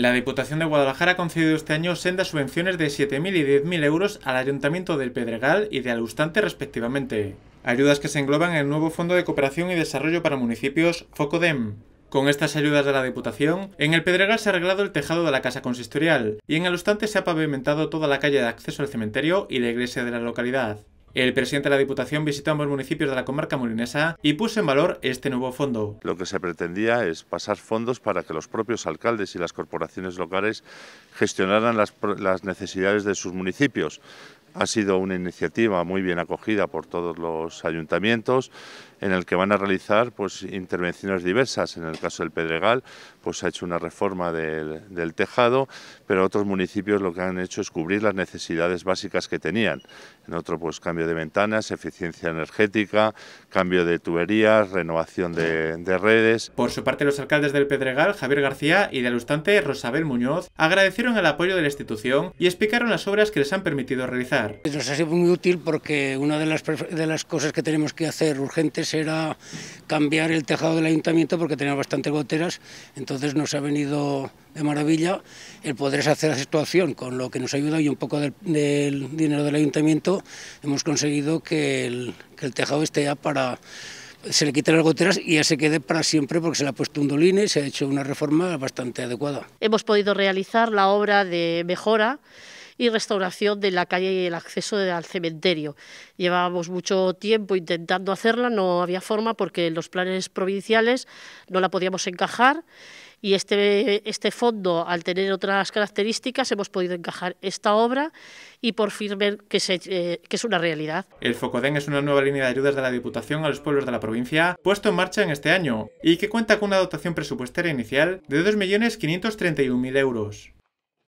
La Diputación de Guadalajara ha concedido este año sendas subvenciones de 7.000 y 10.000 euros al Ayuntamiento del Pedregal y de Alustante respectivamente. Ayudas que se engloban en el nuevo Fondo de Cooperación y Desarrollo para Municipios, FOCODEM, con estas ayudas de la Diputación, en el Pedregal se ha arreglado el tejado de la casa consistorial y en Alustante se ha pavimentado toda la calle de acceso al cementerio y la iglesia de la localidad. El presidente de la Diputación visitó ambos municipios de la comarca molinesa y puso en valor este nuevo fondo. Lo que se pretendía es pasar fondos para que los propios alcaldes y las corporaciones locales gestionaran las, las necesidades de sus municipios. Ha sido una iniciativa muy bien acogida por todos los ayuntamientos en el que van a realizar pues, intervenciones diversas. En el caso del Pedregal, pues ha hecho una reforma del, tejado, pero otros municipios lo que han hecho es cubrir las necesidades básicas que tenían. En otro, pues cambio de ventanas, eficiencia energética, cambio de tuberías, renovación de, de redes. Por su parte, los alcaldes del Pedregal, Javier García y de Alustante, Rosabel Muñoz, agradecieron el apoyo de la institución y explicaron las obras que les han permitido realizar. Pues nos ha sido muy útil porque una de las, de las cosas que tenemos que hacer urgentes era cambiar el tejado del ayuntamiento porque tenía bastantes goteras, entonces nos ha venido de maravilla el poder hacer la situación, con lo que nos ayuda y un poco del, dinero del ayuntamiento hemos conseguido que el, que el tejado esté ya para se le quiten las goteras y ya se quede para siempre porque se le ha puesto un doline y se ha hecho una reforma bastante adecuada. Hemos podido realizar la obra de mejora y restauración de la calle y el acceso al cementerio. Llevábamos mucho tiempo intentando hacerla, no había forma porque los planes provinciales no la podíamos encajar y este, este fondo, al tener otras características, hemos podido encajar esta obra y por fin ver que, eh, que es una realidad. El Focodén es una nueva línea de ayudas de la Diputación a los pueblos de la provincia, puesto en marcha en este año, y que cuenta con una dotación presupuestaria inicial de 2.531.000 euros.